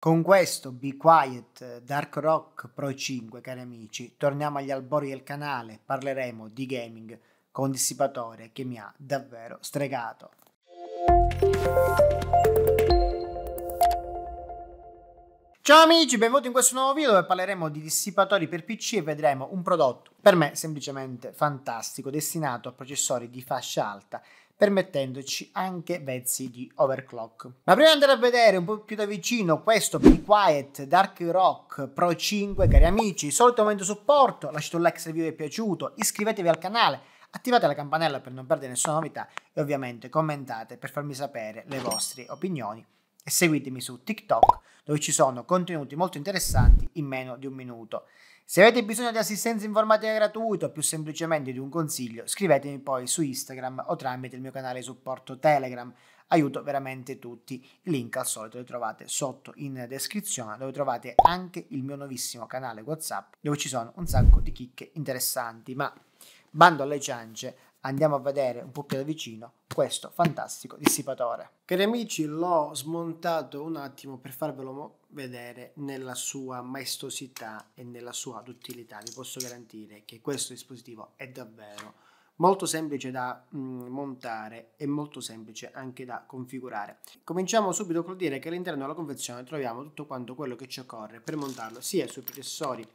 Con questo Be Quiet Dark Rock Pro 5, cari amici, torniamo agli albori del canale, parleremo di gaming con un dissipatore che mi ha davvero stregato. Ciao amici, benvenuti in questo nuovo video dove parleremo di dissipatori per PC e vedremo un prodotto per me semplicemente fantastico destinato a processori di fascia alta permettendoci anche pezzi di overclock. Ma prima di andare a vedere un po' più da vicino questo Be Quiet Dark Rock Pro 5, cari amici, solito momento supporto, lasciate un like se il video vi è piaciuto, iscrivetevi al canale, attivate la campanella per non perdere nessuna novità e ovviamente commentate per farmi sapere le vostre opinioni e seguitemi su TikTok dove ci sono contenuti molto interessanti in meno di un minuto. Se avete bisogno di assistenza informatica gratuita o più semplicemente di un consiglio, scrivetemi poi su Instagram o tramite il mio canale supporto Telegram. Aiuto veramente tutti. Il link al solito lo trovate sotto in descrizione, dove trovate anche il mio nuovissimo canale WhatsApp, dove ci sono un sacco di chicche interessanti. Ma bando alle ciance, andiamo a vedere un po' più da vicino questo fantastico dissipatore. Cari amici, l'ho smontato un attimo per farvelo vedere nella sua maestosità e nella sua duttilità. Vi posso garantire che questo dispositivo è davvero molto semplice da mh, mm, montare e molto semplice anche da configurare. Cominciamo subito col dire che all'interno della confezione troviamo tutto quanto quello che ci occorre per montarlo sia sui processori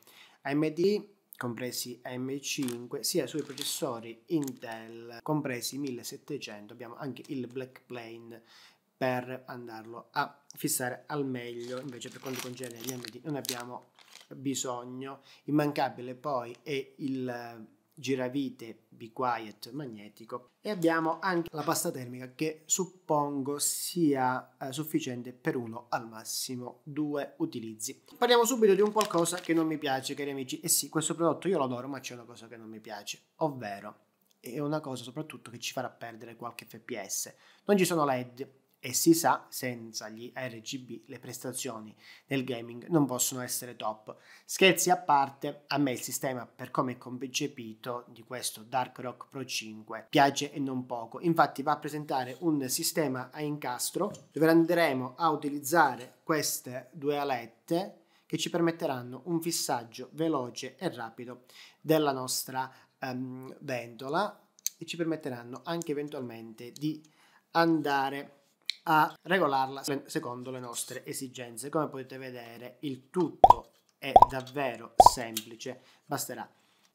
AMD compresi m 5 sia sui processori Intel compresi 1700 abbiamo anche il Black Plane per andarlo a fissare al meglio invece per quanto concerne gli MD non abbiamo bisogno immancabile poi è il eh, giravite Be Quiet magnetico e abbiamo anche la pasta termica che suppongo sia eh, sufficiente per uno al massimo due utilizzi. Parliamo subito di un qualcosa che non mi piace cari amici e eh sì questo prodotto io lo adoro ma c'è una cosa che non mi piace ovvero è una cosa soprattutto che ci farà perdere qualche fps non ci sono led e si sa, senza gli RGB le prestazioni nel gaming non possono essere top. Scherzi a parte, a me il sistema per come è concepito di questo Dark Rock Pro 5 piace e non poco. Infatti va a presentare un sistema a incastro dove andremo a utilizzare queste due alette che ci permetteranno un fissaggio veloce e rapido della nostra um, ventola e ci permetteranno anche eventualmente di andare a a regolarla secondo le nostre esigenze. Come potete vedere il tutto è davvero semplice, basterà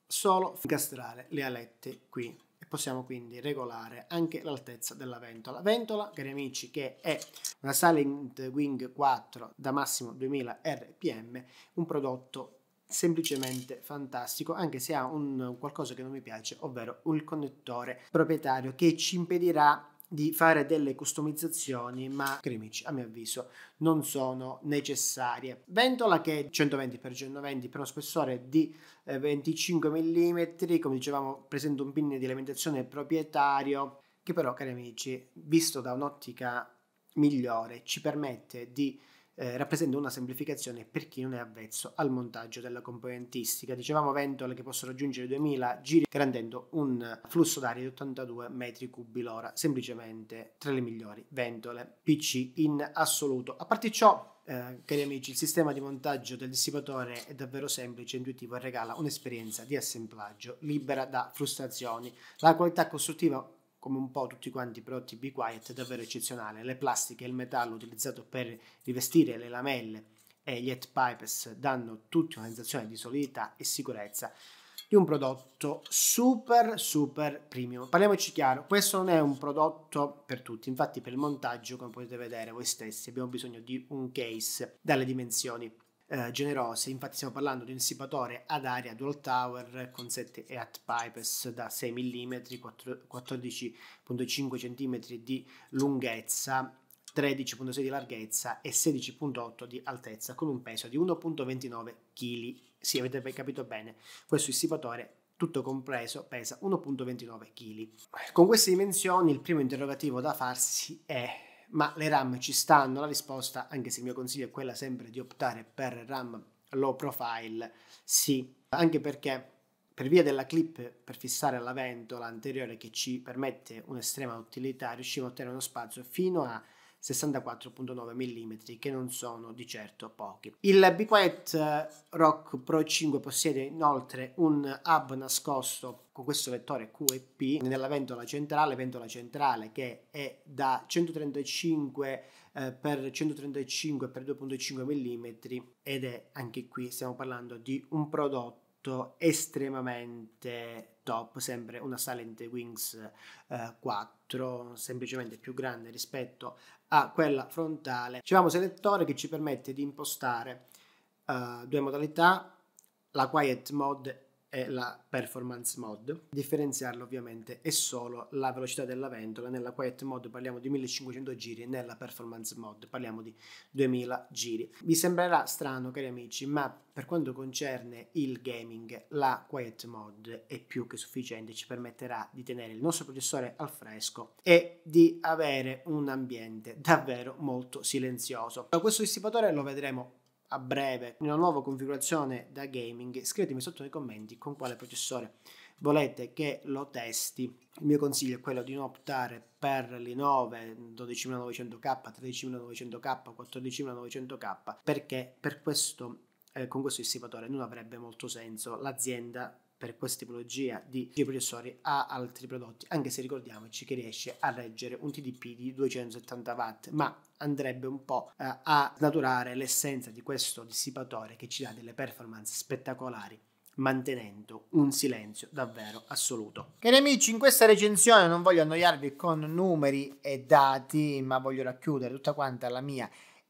solo incastrare le alette qui e possiamo quindi regolare anche l'altezza della ventola. Ventola, cari amici, che è una Silent Wing 4 da massimo 2000 rpm, un prodotto semplicemente fantastico anche se ha un qualcosa che non mi piace ovvero un connettore proprietario che ci impedirà di fare delle customizzazioni ma Grimic a mio avviso non sono necessarie ventola che è 120 x 120 per uno spessore di 25 eh, mm come dicevamo presenta un pin di alimentazione proprietario che però cari amici visto da un'ottica migliore ci permette di eh, rappresenta una semplificazione per chi non è avvezzo al montaggio della componentistica. Dicevamo ventole che possono raggiungere 2000 giri garantendo un flusso d'aria di 82 metri cubi l'ora, semplicemente tra le migliori ventole PC in assoluto. A parte ciò, eh, cari amici, il sistema di montaggio del dissipatore è davvero semplice, intuitivo e regala un'esperienza di assemblaggio libera da frustrazioni. La qualità costruttiva come un po' tutti quanti i prodotti Be Quiet, è davvero eccezionale. Le plastiche e il metallo utilizzato per rivestire le lamelle e gli head pipes danno tutti una sensazione di solidità e sicurezza di un prodotto super super premium. Parliamoci chiaro, questo non è un prodotto per tutti, infatti per il montaggio, come potete vedere voi stessi, abbiamo bisogno di un case dalle dimensioni eh, generose. Infatti stiamo parlando di un sipatore ad aria dual tower con 7 EAT pipes da 6 mm, 14,5 cm di lunghezza 13.6 di larghezza e 16.8 di altezza con un peso di 1.29 kg. Sì, avete capito bene, questo istipatore tutto compreso pesa 1.29 kg. Con queste dimensioni il primo interrogativo da farsi è ma le RAM ci stanno? La risposta, anche se il mio consiglio è quella sempre di optare per RAM low profile, sì, anche perché per via della clip per fissare la ventola anteriore che ci permette un'estrema utilità, riusciamo a ottenere uno spazio fino a 64.9 mm che non sono di certo pochi. Il Be Quiet eh, Rock Pro 5 possiede inoltre un hub nascosto con questo vettore QEP nella ventola centrale, ventola centrale che è da 135 x 135 x 2.5 mm ed è anche qui stiamo parlando di un prodotto prodotto estremamente top, sempre una Silent Wings eh, 4, semplicemente più grande rispetto a quella frontale. C'è un selettore che ci permette di impostare eh, due modalità, la Quiet Mode e la performance mode. Differenziarla ovviamente è solo la velocità della ventola, nella quiet mode parliamo di 1500 giri, nella performance mode parliamo di 2000 giri. Vi sembrerà strano cari amici, ma per quanto concerne il gaming la quiet mode è più che sufficiente, ci permetterà di tenere il nostro processore al fresco e di avere un ambiente davvero molto silenzioso. Questo dissipatore lo vedremo a breve una nuova configurazione da gaming, scrivetemi sotto nei commenti con quale processore volete che lo testi. Il mio consiglio è quello di non optare per l'i9 12900K, 13900K, 14900K perché per questo, eh, con questo dissivatore non avrebbe molto senso l'azienda per questa tipologia di processori a altri prodotti, anche se ricordiamoci che riesce a reggere un TDP di 270 watt, ma andrebbe un po' eh, a snaturare l'essenza di questo dissipatore che ci dà delle performance spettacolari mantenendo un silenzio davvero assoluto. Cari amici, in questa recensione non voglio annoiarvi con numeri e dati, ma voglio racchiudere tutta quanta la mia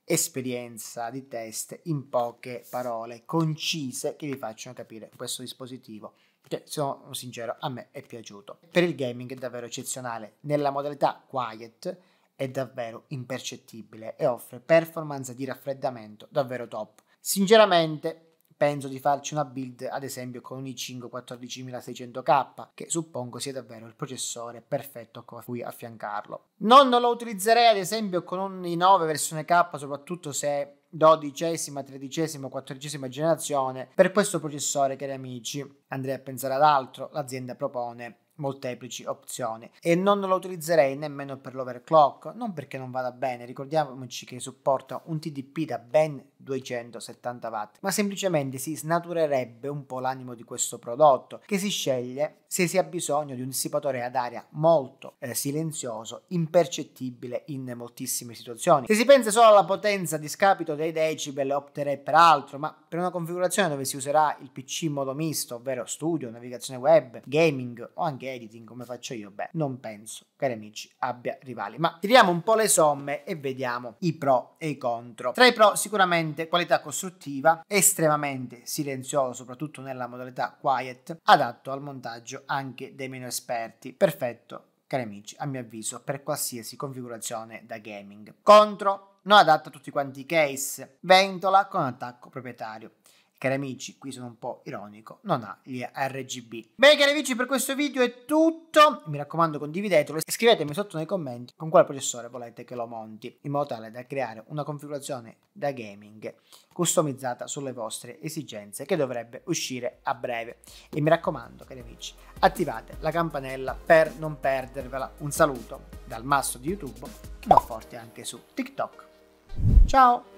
esperienza di test in poche parole concise che vi facciano capire questo dispositivo che sono sincero a me è piaciuto per il gaming è davvero eccezionale nella modalità quiet è davvero impercettibile e offre performance di raffreddamento davvero top sinceramente penso di farci una build ad esempio con un i5 14600K che suppongo sia davvero il processore perfetto con cui affiancarlo. Non lo utilizzerei ad esempio con un i9 versione K soprattutto se dodicesima, tredicesima, quattordicesima generazione per questo processore cari amici andrei a pensare ad altro l'azienda propone molteplici opzioni e non lo utilizzerei nemmeno per l'overclock non perché non vada bene ricordiamoci che supporta un TDP da ben 270 watt, ma semplicemente si snaturerebbe un po' l'animo di questo prodotto che si sceglie se si ha bisogno di un dissipatore ad aria molto eh, silenzioso, impercettibile in moltissime situazioni. Se si pensa solo alla potenza a discapito dei decibel opterei per altro, ma per una configurazione dove si userà il PC in modo misto, ovvero studio, navigazione web, gaming o anche editing come faccio io, beh, non penso, cari amici, abbia rivali. Ma tiriamo un po' le somme e vediamo i pro e i contro. Tra i pro sicuramente estremamente qualità costruttiva, estremamente silenzioso, soprattutto nella modalità quiet, adatto al montaggio anche dei meno esperti. Perfetto, cari amici, a mio avviso, per qualsiasi configurazione da gaming. Contro, non adatto a tutti quanti i case, ventola con attacco proprietario. Cari amici, qui sono un po' ironico, non ha gli RGB. Bene cari amici, per questo video è tutto. Mi raccomando condividetelo e scrivetemi sotto nei commenti con quale processore volete che lo monti, in modo tale da creare una configurazione da gaming customizzata sulle vostre esigenze che dovrebbe uscire a breve. E mi raccomando cari amici, attivate la campanella per non perdervela. Un saluto dal masso di YouTube, che va forte anche su TikTok. Ciao!